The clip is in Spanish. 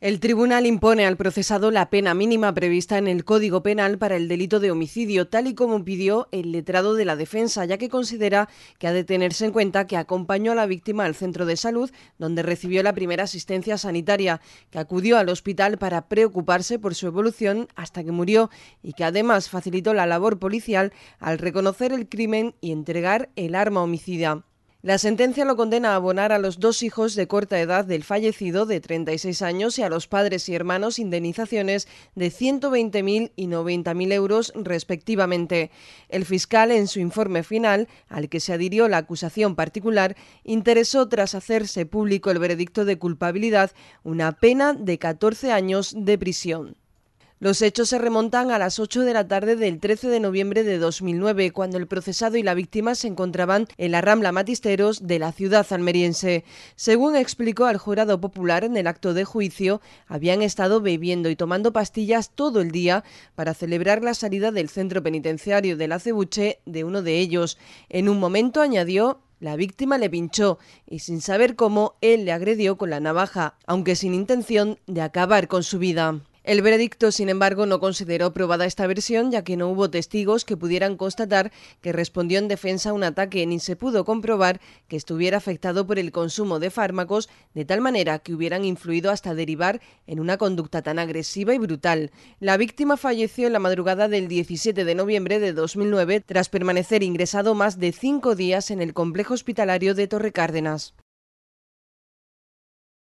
El tribunal impone al procesado la pena mínima prevista en el Código Penal para el delito de homicidio, tal y como pidió el letrado de la defensa, ya que considera que ha de tenerse en cuenta que acompañó a la víctima al centro de salud, donde recibió la primera asistencia sanitaria, que acudió al hospital para preocuparse por su evolución hasta que murió y que además facilitó la labor policial al reconocer el crimen y entregar el arma homicida. La sentencia lo condena a abonar a los dos hijos de corta edad del fallecido de 36 años y a los padres y hermanos indemnizaciones de 120.000 y 90.000 euros respectivamente. El fiscal, en su informe final, al que se adhirió la acusación particular, interesó, tras hacerse público el veredicto de culpabilidad, una pena de 14 años de prisión. Los hechos se remontan a las 8 de la tarde del 13 de noviembre de 2009, cuando el procesado y la víctima se encontraban en la Rambla Matisteros de la ciudad almeriense. Según explicó al jurado popular en el acto de juicio, habían estado bebiendo y tomando pastillas todo el día para celebrar la salida del centro penitenciario de la Cebuche de uno de ellos. En un momento añadió la víctima le pinchó y sin saber cómo él le agredió con la navaja, aunque sin intención de acabar con su vida. El veredicto, sin embargo, no consideró probada esta versión, ya que no hubo testigos que pudieran constatar que respondió en defensa a un ataque, ni se pudo comprobar que estuviera afectado por el consumo de fármacos de tal manera que hubieran influido hasta derivar en una conducta tan agresiva y brutal. La víctima falleció en la madrugada del 17 de noviembre de 2009 tras permanecer ingresado más de cinco días en el complejo hospitalario de Torre Cárdenas.